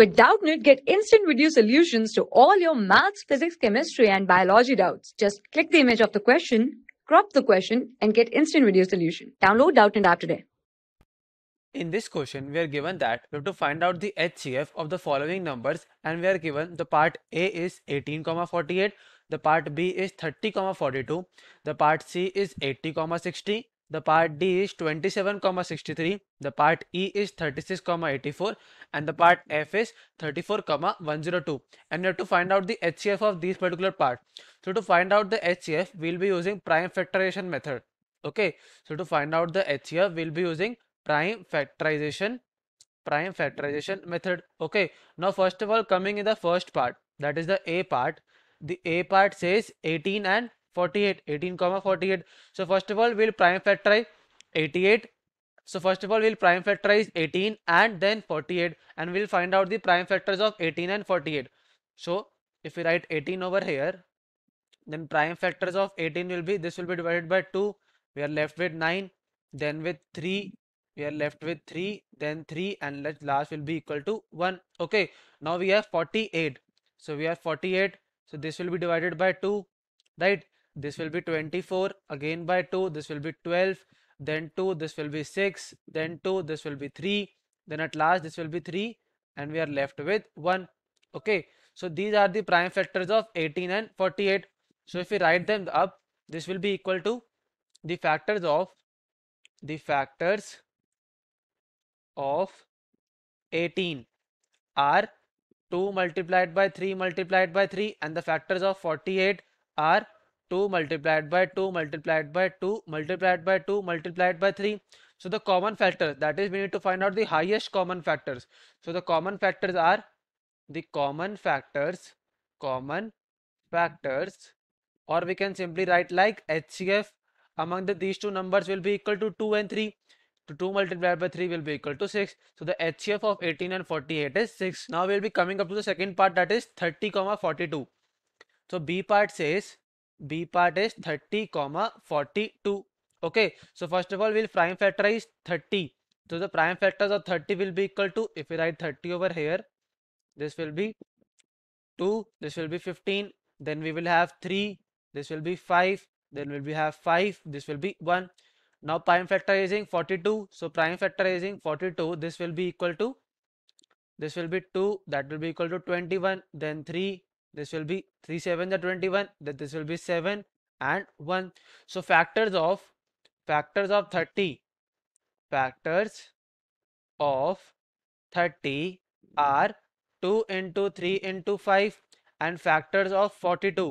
With Doubtnit, get instant video solutions to all your maths, physics, chemistry, and biology doubts. Just click the image of the question, crop the question, and get instant video solution. Download Doubtnit app today. In this question, we are given that we have to find out the HCF of the following numbers and we are given the part A is 18,48, the part B is 30,42, the part C is 80,60 the part D is 27,63, the part E is 36,84 and the part F is 34,102 and you have to find out the HCF of these particular part. So to find out the HCF, we'll be using prime factorization method. Okay, so to find out the HCF, we'll be using prime factorization, prime factorization method. Okay, now first of all coming in the first part, that is the A part. The A part says 18 and 48 18 comma 48 so first of all we'll prime factorize 88 so first of all we'll prime factorize 18 and then 48 and we'll find out the prime factors of 18 and 48 so if we write 18 over here then prime factors of 18 will be this will be divided by 2 we are left with 9 then with 3 we are left with 3 then 3 and let last will be equal to 1 okay now we have 48 so we have 48 so this will be divided by 2 right this will be 24 again by 2 this will be 12 then 2 this will be 6 then 2 this will be 3 then at last this will be 3 and we are left with 1 okay so these are the prime factors of 18 and 48 so if we write them up this will be equal to the factors of the factors of 18 are 2 multiplied by 3 multiplied by 3 and the factors of 48 are 2 multiplied by 2 multiplied by 2 multiplied by 2 multiplied by 3. So the common factor that is we need to find out the highest common factors. So the common factors are the common factors, common factors or we can simply write like HCF among the, these two numbers will be equal to 2 and 3. To 2 multiplied by 3 will be equal to 6. So the HCF of 18 and 48 is 6. Now we will be coming up to the second part that is 30 comma 42. So B part says b part is 30 comma 42 okay so first of all we'll prime factorize 30 so the prime factors of 30 will be equal to if we write 30 over here this will be 2 this will be 15 then we will have 3 this will be 5 then we will have 5 this will be 1 now prime factorizing 42 so prime factorizing 42 this will be equal to this will be 2 that will be equal to 21 then 3 this will be 3 7 the 21 that this will be 7 and 1 so factors of factors of 30 factors of 30 are 2 into 3 into 5 and factors of 42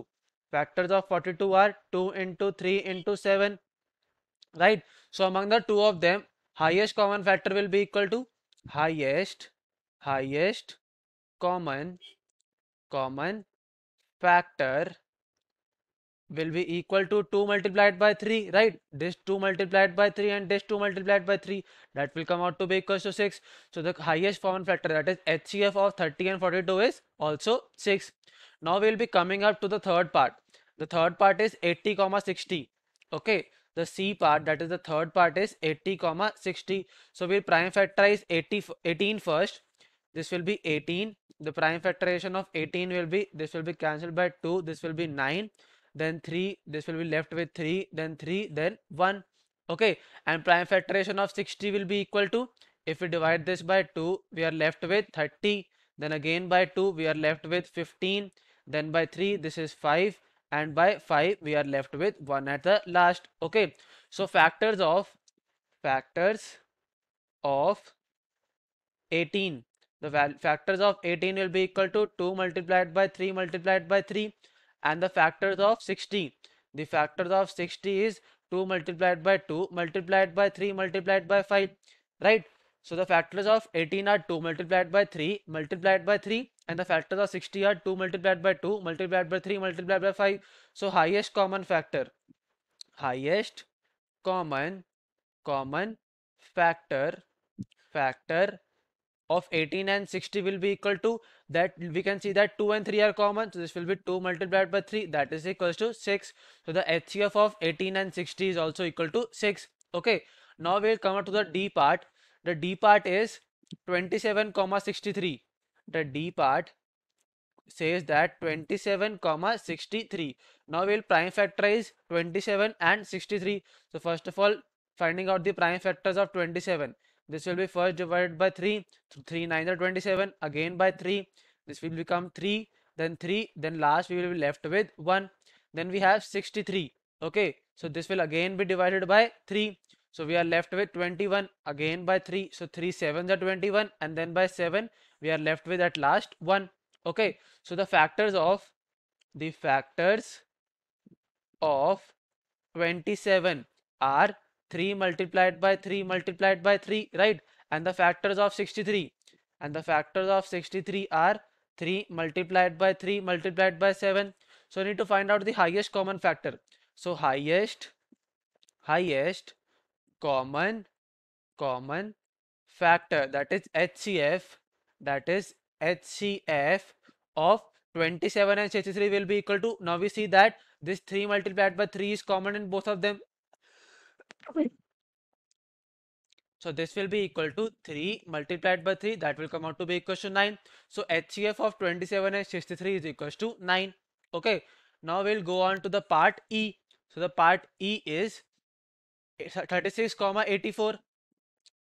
factors of 42 are 2 into 3 into 7 right so among the two of them highest common factor will be equal to highest highest common common factor will be equal to 2 multiplied by 3 right this 2 multiplied by 3 and this 2 multiplied by 3 that will come out to be equal to 6 so the highest common factor that is HCF of 30 and 42 is also 6 now we'll be coming up to the third part the third part is 80 comma 60 okay the C part that is the third part is 80 comma 60 so we'll prime factorize 80 18 first this will be 18 the prime factorization of 18 will be this will be cancelled by 2 this will be 9 then 3 this will be left with 3 then 3 then 1 okay and prime factorization of 60 will be equal to if we divide this by 2 we are left with 30 then again by 2 we are left with 15 then by 3 this is 5 and by 5 we are left with 1 at the last okay so factors of factors of 18 the factors of 18 will be equal to 2 multiplied by 3 multiplied by 3 and the factors of 60. The factors of 60 is 2 multiplied by 2 multiplied by 3 multiplied by 5 right. So the factors of 18 are 2 multiplied by 3 multiplied by 3 and the factors of 60 are 2 multiplied by 2 multiplied by 3 multiplied by 5. So highest common factor highest common common factor factor of 18 and 60 will be equal to that we can see that 2 and 3 are common so this will be 2 multiplied by 3 that is equals to 6 so the HCF of 18 and 60 is also equal to 6 okay now we'll come to the D part the D part is 27 comma 63 the D part says that 27 comma 63 now we'll prime factorize 27 and 63 so first of all finding out the prime factors of 27 this will be first divided by 3. 3 9 are 27. Again by 3. This will become 3. Then 3. Then last we will be left with 1. Then we have 63. Okay. So this will again be divided by 3. So we are left with 21 again by 3. So 3 7 are 21 and then by 7 we are left with at last 1. Okay. So the factors of the factors of 27 are 3 multiplied by 3 multiplied by 3, right? And the factors of 63. And the factors of 63 are 3 multiplied by 3 multiplied by 7. So, we need to find out the highest common factor. So, highest, highest common, common factor that is HCF, that is HCF of 27 and 63 will be equal to, now we see that this 3 multiplied by 3 is common in both of them so this will be equal to 3 multiplied by 3 that will come out to be equal to 9. So HCF of 27 and 63 is equal to 9. Okay. Now we'll go on to the part E. So the part E is 36 comma 84.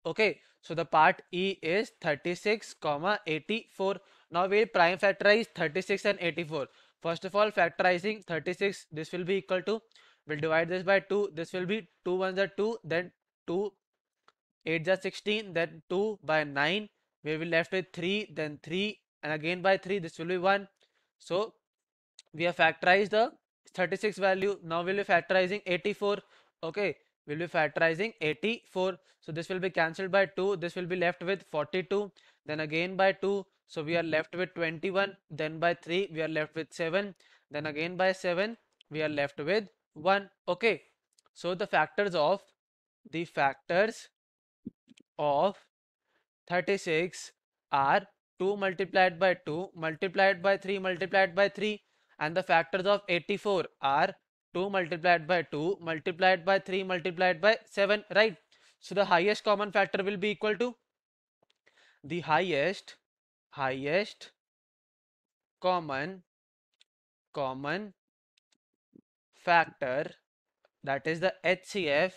Okay. So the part E is 36 comma 84. Now we'll prime factorize 36 and 84. First of all factorizing 36 this will be equal to We'll divide this by 2. This will be 2 ones are 2, then 2 8 just 16, then 2 by 9. We will left with 3, then 3, and again by 3. This will be 1. So we have factorized the 36 value. Now we'll be factorizing 84. Okay, we'll be factorizing 84. So this will be cancelled by 2. This will be left with 42. Then again by 2. So we are left with 21. Then by 3, we are left with 7. Then again by 7, we are left with 1 okay so the factors of the factors of 36 are 2 multiplied by 2 multiplied by 3 multiplied by 3 and the factors of 84 are 2 multiplied by 2 multiplied by 3 multiplied by 7 right so the highest common factor will be equal to the highest highest common common factor that is the HCF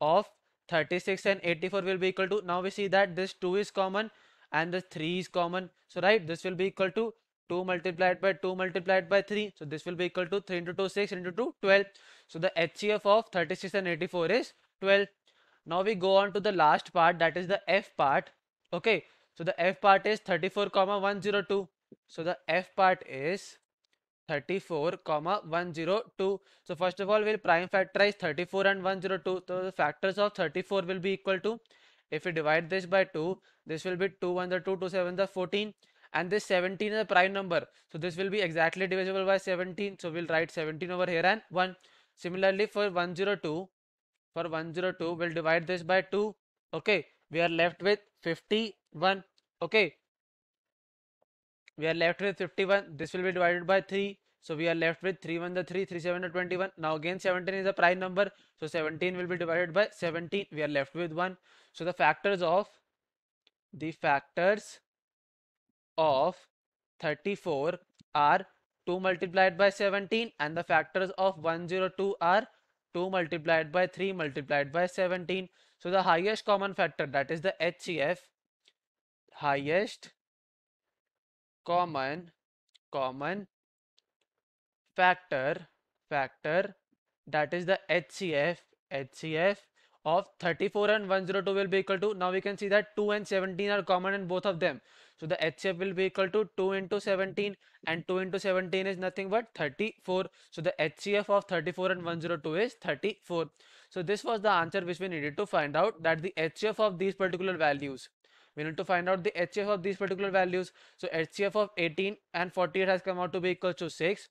of 36 and 84 will be equal to now we see that this 2 is common and the 3 is common so right this will be equal to 2 multiplied by 2 multiplied by 3 so this will be equal to 3 into 2 6 into 2 12 so the HCF of 36 and 84 is 12 now we go on to the last part that is the F part okay so the F part is 34 comma 102 so the F part is 34 comma 102 so first of all we'll prime factorize 34 and 102 so the factors of 34 will be equal to if we divide this by 2 this will be 2 1 the 2 2 7 the 14 and this 17 is a prime number so this will be exactly divisible by 17 so we'll write 17 over here and 1 similarly for 102 for 102 we'll divide this by 2 okay we are left with 51 okay we are left with 51 this will be divided by 3 so we are left with 3 1 the 3 3 7 the 21 now again 17 is a prime number so 17 will be divided by 17 we are left with 1 so the factors of the factors of 34 are 2 multiplied by 17 and the factors of 102 are 2 multiplied by 3 multiplied by 17 so the highest common factor that is the HCF highest common common factor factor that is the HCF HCF of 34 and 102 will be equal to now we can see that 2 and 17 are common in both of them so the HCF will be equal to 2 into 17 and 2 into 17 is nothing but 34 so the HCF of 34 and 102 is 34 so this was the answer which we needed to find out that the HCF of these particular values we need to find out the HCF of these particular values. So HCF of 18 and 48 has come out to be equal to 6.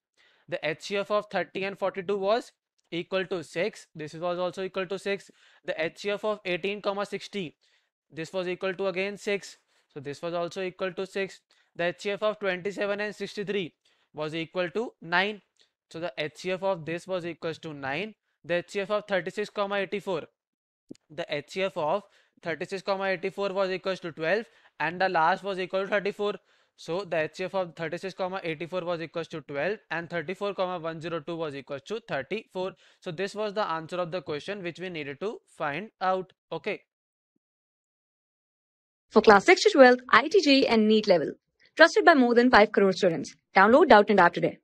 The HCF of 30 and 42 was equal to 6. This was also equal to 6. The HCF of 18 comma 60. This was equal to again 6. So this was also equal to 6. The HCF of 27 and 63 was equal to 9. So the HCF of this was equals to 9. The HCF of 36 comma 84. The HCF of 36 comma 84 was equals to 12 and the last was equal to 34. So the HCF of 36 comma 84 was equals to 12 and 34 comma 102 was equals to 34. So this was the answer of the question which we needed to find out. Okay. For class 6 to 12, ITG and neat level. Trusted by more than 5 crore students. Download Doubt and App today.